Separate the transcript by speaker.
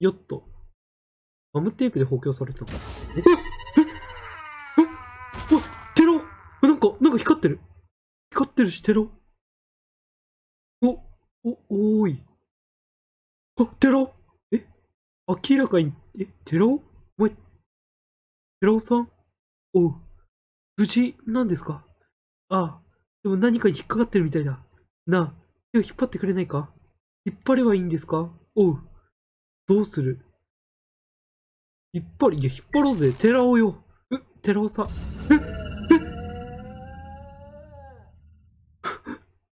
Speaker 1: よっと。ガ
Speaker 2: ムテープで補強され
Speaker 1: てるええ
Speaker 3: えおテロなんか、なんか光ってる。光ってるし、テロ。お、お、おーい。あ、テロえ明らかに、え、テロお前、テロさん
Speaker 4: おう。無事、なんですかああ、でも何かに引っかかってるみたいだ。なあ、手を引っ張ってくれないか引っ張ればいいんですかおう。どうする引っ張り、いや、引っ張ろうぜ。寺尾よ。う、寺尾さん。え